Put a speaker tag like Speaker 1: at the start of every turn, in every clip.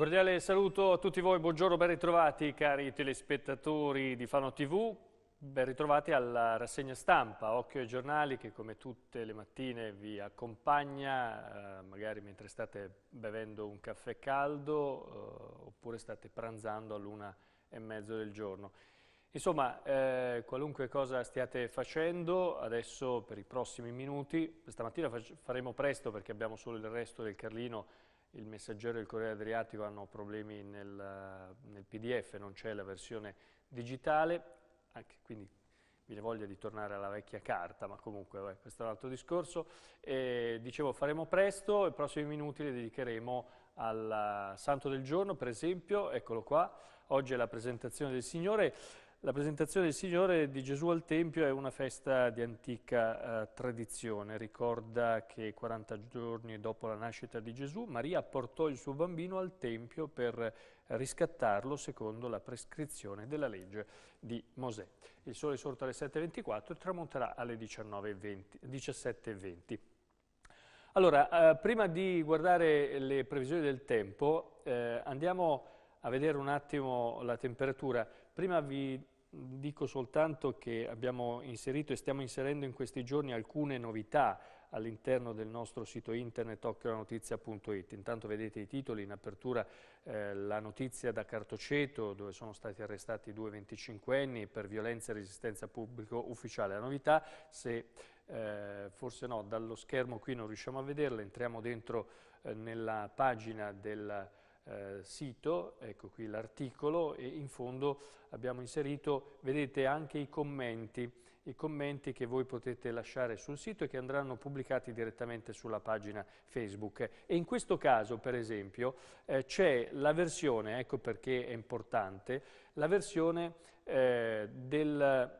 Speaker 1: cordiale saluto a tutti voi, buongiorno, ben ritrovati cari telespettatori di Fano TV, ben ritrovati alla rassegna stampa Occhio ai giornali che come tutte le mattine vi accompagna, eh, magari mentre state bevendo un caffè caldo eh, oppure state pranzando all'una e mezzo del giorno. Insomma, eh, qualunque cosa stiate facendo, adesso per i prossimi minuti, stamattina faremo presto perché abbiamo solo il resto del Carlino il Messaggero e il Corriere Adriatico hanno problemi nel, nel PDF, non c'è la versione digitale, anche, quindi viene voglia di tornare alla vecchia carta, ma comunque beh, questo è un altro discorso. E, dicevo, faremo presto, i prossimi minuti li dedicheremo al Santo del Giorno, per esempio, eccolo qua, oggi è la presentazione del Signore. La presentazione del Signore di Gesù al Tempio è una festa di antica eh, tradizione. Ricorda che 40 giorni dopo la nascita di Gesù, Maria portò il suo bambino al Tempio per riscattarlo secondo la prescrizione della legge di Mosè. Il sole è sorto alle 7.24 e tramonterà alle 17.20. Allora, eh, prima di guardare le previsioni del tempo, eh, andiamo a a vedere un attimo la temperatura. Prima vi dico soltanto che abbiamo inserito e stiamo inserendo in questi giorni alcune novità all'interno del nostro sito internet occhiolanotizia.it. Intanto vedete i titoli, in apertura eh, la notizia da Cartoceto dove sono stati arrestati due 25enni per violenza e resistenza pubblico ufficiale. La novità, se eh, forse no, dallo schermo qui non riusciamo a vederla, entriamo dentro eh, nella pagina del eh, sito, ecco qui l'articolo e in fondo abbiamo inserito, vedete anche i commenti, i commenti che voi potete lasciare sul sito e che andranno pubblicati direttamente sulla pagina Facebook. E in questo caso, per esempio, eh, c'è la versione, ecco perché è importante, la versione eh, del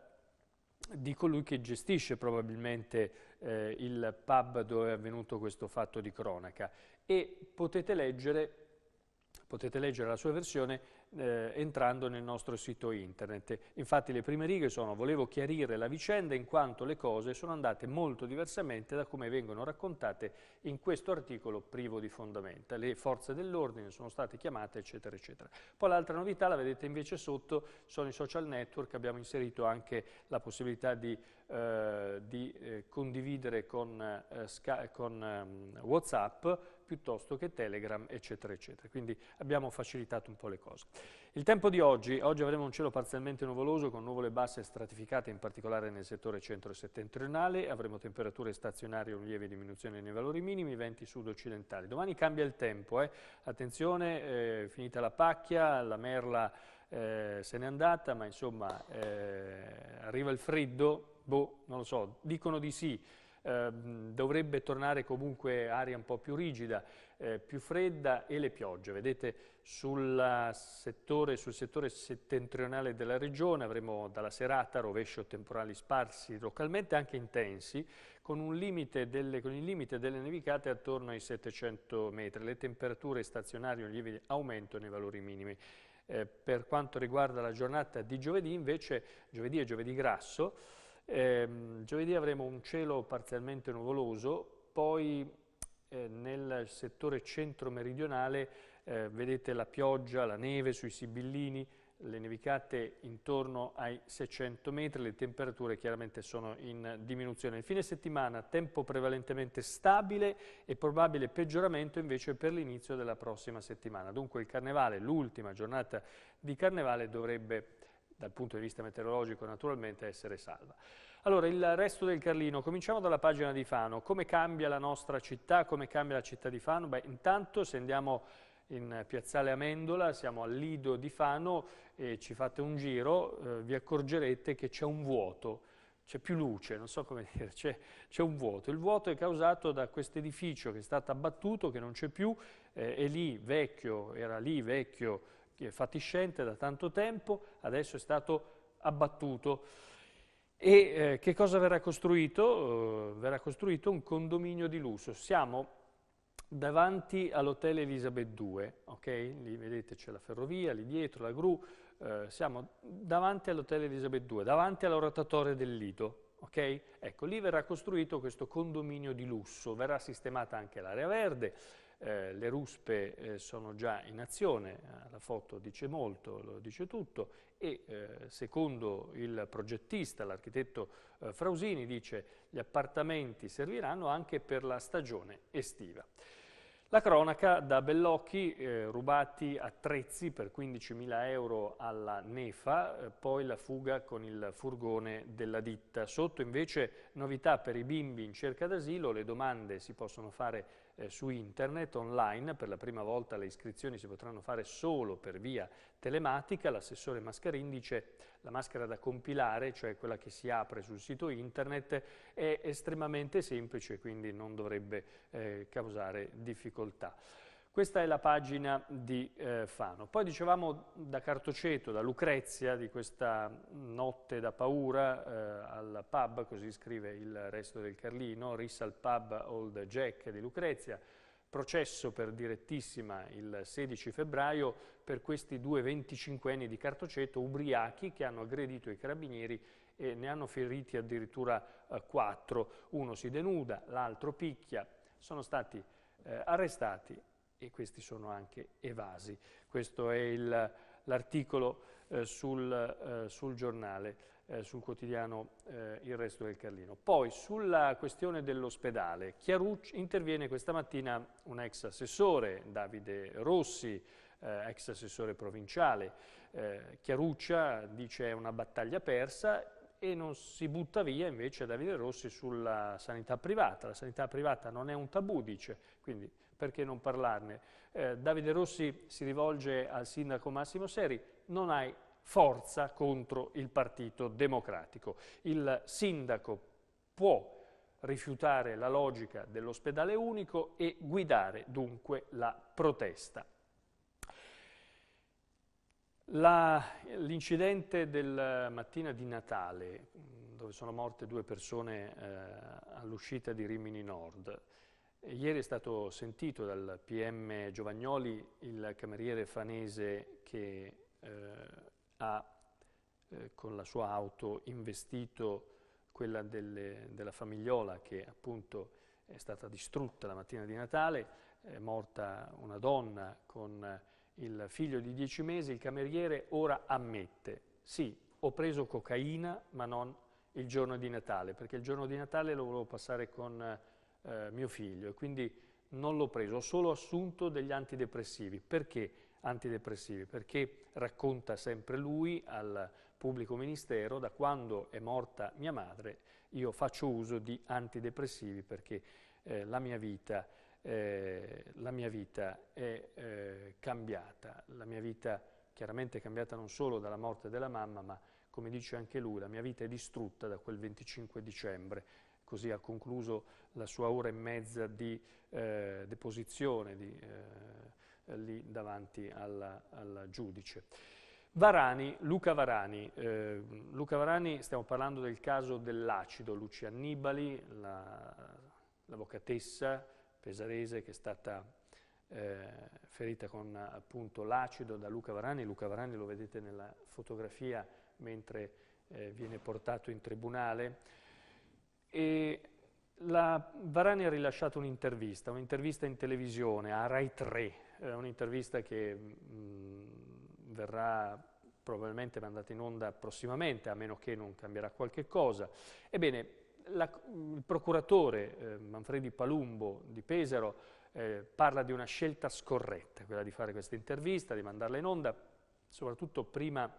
Speaker 1: di colui che gestisce probabilmente eh, il pub dove è avvenuto questo fatto di cronaca e potete leggere potete leggere la sua versione eh, entrando nel nostro sito internet. Infatti le prime righe sono volevo chiarire la vicenda in quanto le cose sono andate molto diversamente da come vengono raccontate in questo articolo privo di fondamenta. Le forze dell'ordine sono state chiamate eccetera eccetera. Poi l'altra novità la vedete invece sotto sono i social network, abbiamo inserito anche la possibilità di eh, di eh, condividere con, eh, con um, Whatsapp piuttosto che Telegram, eccetera, eccetera. Quindi abbiamo facilitato un po' le cose. Il tempo di oggi, oggi avremo un cielo parzialmente nuvoloso con nuvole basse stratificate in particolare nel settore centro settentrionale, avremo temperature stazionarie o lieve diminuzione nei valori minimi, venti sud-occidentali. Domani cambia il tempo, eh. attenzione, eh, finita la pacchia, la merla eh, se n'è andata, ma insomma eh, arriva il freddo, Boh, non lo so, dicono di sì. Ehm, dovrebbe tornare comunque aria un po' più rigida, eh, più fredda e le piogge. Vedete settore, sul settore settentrionale della regione avremo dalla serata rovescio temporali sparsi localmente anche intensi con, limite delle, con il limite delle nevicate attorno ai 700 metri. Le temperature stazionarie un lieve aumento nei valori minimi. Eh, per quanto riguarda la giornata di giovedì invece, giovedì e giovedì grasso, eh, giovedì avremo un cielo parzialmente nuvoloso, poi eh, nel settore centro-meridionale eh, vedete la pioggia, la neve sui sibillini, le nevicate intorno ai 600 metri, le temperature chiaramente sono in diminuzione. Il fine settimana tempo prevalentemente stabile e probabile peggioramento invece per l'inizio della prossima settimana. Dunque il carnevale, l'ultima giornata di carnevale dovrebbe dal punto di vista meteorologico naturalmente essere salva. Allora, il resto del Carlino, cominciamo dalla pagina di Fano. Come cambia la nostra città, come cambia la città di Fano? Beh, intanto se andiamo in Piazzale Amendola, siamo al Lido di Fano e ci fate un giro, eh, vi accorgerete che c'è un vuoto, c'è più luce, non so come dire, c'è un vuoto. Il vuoto è causato da questo edificio che è stato abbattuto, che non c'è più, eh, è lì vecchio, era lì vecchio, fatiscente da tanto tempo, adesso è stato abbattuto. E eh, che cosa verrà costruito? Uh, verrà costruito un condominio di lusso. Siamo davanti all'hotel Elisabeth II, ok? Lì vedete c'è la ferrovia, lì dietro la gru, eh, siamo davanti all'hotel Elisabeth II, davanti all'oratoria del Lido, ok? Ecco, lì verrà costruito questo condominio di lusso, verrà sistemata anche l'area verde, eh, le ruspe eh, sono già in azione, eh, la foto dice molto, lo dice tutto, e eh, secondo il progettista, l'architetto eh, Frausini, dice gli appartamenti serviranno anche per la stagione estiva. La cronaca da Bellocchi, eh, rubati attrezzi per 15.000 euro alla Nefa, eh, poi la fuga con il furgone della ditta. Sotto invece novità per i bimbi in cerca d'asilo, le domande si possono fare eh, su internet, online, per la prima volta le iscrizioni si potranno fare solo per via telematica, l'assessore Mascarin dice la maschera da compilare, cioè quella che si apre sul sito internet, è estremamente semplice, quindi non dovrebbe eh, causare difficoltà. Questa è la pagina di eh, Fano. Poi dicevamo da Cartoceto, da Lucrezia, di questa notte da paura eh, al pub, così scrive il resto del Carlino, Rissa al pub Old Jack di Lucrezia, processo per direttissima il 16 febbraio per questi due 25enni di Cartoceto ubriachi che hanno aggredito i carabinieri e ne hanno feriti addirittura eh, quattro. Uno si denuda, l'altro picchia. Sono stati eh, arrestati e questi sono anche evasi. Questo è l'articolo eh, sul, eh, sul, giornale, eh, sul quotidiano eh, Il Resto del Carlino. Poi sulla questione dell'ospedale, interviene questa mattina un ex assessore, Davide Rossi, eh, ex assessore provinciale. Eh, Chiaruccia dice è una battaglia persa e non si butta via invece Davide Rossi sulla sanità privata. La sanità privata non è un tabù, dice, quindi perché non parlarne? Eh, Davide Rossi si rivolge al sindaco Massimo Seri, non hai forza contro il Partito Democratico. Il sindaco può rifiutare la logica dell'ospedale unico e guidare dunque la protesta. L'incidente della mattina di Natale, dove sono morte due persone eh, all'uscita di Rimini Nord, ieri è stato sentito dal PM Giovagnoli, il cameriere fanese che eh, ha eh, con la sua auto investito quella delle, della famigliola che appunto è stata distrutta la mattina di Natale, è morta una donna con il figlio di dieci mesi, il cameriere, ora ammette, sì, ho preso cocaina, ma non il giorno di Natale, perché il giorno di Natale lo volevo passare con eh, mio figlio e quindi non l'ho preso, ho solo assunto degli antidepressivi. Perché antidepressivi? Perché racconta sempre lui al pubblico ministero, da quando è morta mia madre io faccio uso di antidepressivi perché eh, la mia vita eh, la mia vita è eh, cambiata, la mia vita chiaramente è cambiata non solo dalla morte della mamma, ma come dice anche lui, la mia vita è distrutta da quel 25 dicembre, così ha concluso la sua ora e mezza di eh, deposizione di, eh, lì davanti al giudice. Varani, Luca Varani, eh, Luca Varani, stiamo parlando del caso dell'acido, Lucia Annibali, l'avvocatessa, la pesarese che è stata eh, ferita con appunto l'acido da Luca Varani, Luca Varani lo vedete nella fotografia mentre eh, viene portato in tribunale e la, Varani ha rilasciato un'intervista, un'intervista in televisione a Rai 3, eh, un'intervista che mh, mm, verrà probabilmente mandata in onda prossimamente, a meno che non cambierà qualche cosa. Ebbene, la, mm, il procuratore eh, Manfredi Palumbo di Pesaro eh, parla di una scelta scorretta, quella di fare questa intervista, di mandarla in onda, soprattutto prima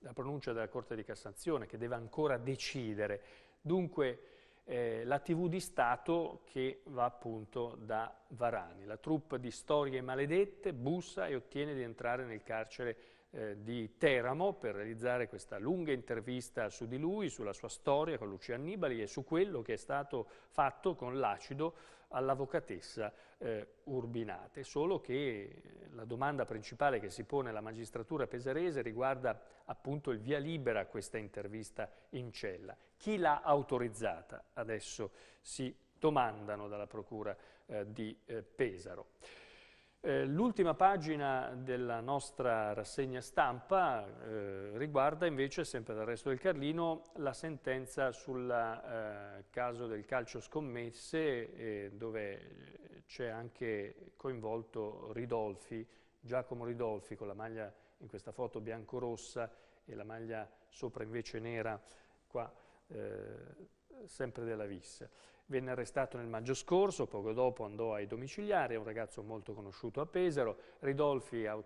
Speaker 1: la pronuncia della Corte di Cassazione che deve ancora decidere. Dunque eh, la TV di Stato che va appunto da Varani, la troupe di storie maledette bussa e ottiene di entrare nel carcere eh, di Teramo per realizzare questa lunga intervista su di lui, sulla sua storia con Lucia Annibali e su quello che è stato fatto con l'acido all'avvocatessa eh, Urbinate. Solo che eh, la domanda principale che si pone alla magistratura pesarese riguarda appunto il via libera a questa intervista in cella. Chi l'ha autorizzata? Adesso si domandano dalla Procura eh, di eh, Pesaro. Eh, l'ultima pagina della nostra rassegna stampa eh, riguarda invece, sempre dal resto del Carlino, la sentenza sul eh, caso del calcio scommesse eh, dove c'è anche coinvolto Ridolfi, Giacomo Ridolfi con la maglia in questa foto bianco-rossa e la maglia sopra invece nera qua eh, sempre della VIS. Venne arrestato nel maggio scorso, poco dopo andò ai domiciliari, è un ragazzo molto conosciuto a Pesaro, Ridolfi ha,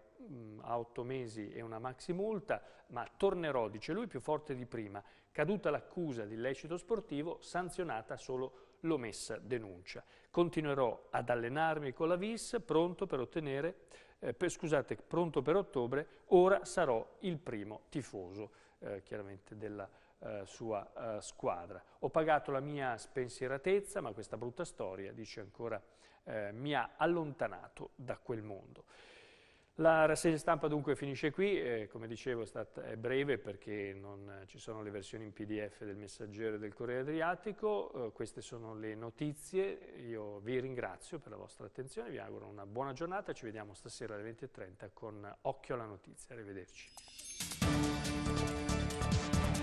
Speaker 1: otto mesi e una maxi multa, ma tornerò, dice lui, più forte di prima, caduta l'accusa di illecito sportivo, sanzionata solo l'omessa denuncia. Continuerò ad allenarmi con la VIS, pronto per ottenere, eh, per, scusate, pronto per ottobre, ora sarò il primo tifoso, eh, chiaramente, della VIS. Eh, sua eh, squadra. Ho pagato la mia spensieratezza, ma questa brutta storia, dice ancora, eh, mi ha allontanato da quel mondo. La rassegna stampa dunque finisce qui, eh, come dicevo è, stata, è breve perché non eh, ci sono le versioni in pdf del messaggero del Corriere Adriatico, eh, queste sono le notizie, io vi ringrazio per la vostra attenzione, vi auguro una buona giornata, ci vediamo stasera alle 20.30 con Occhio alla notizia, arrivederci.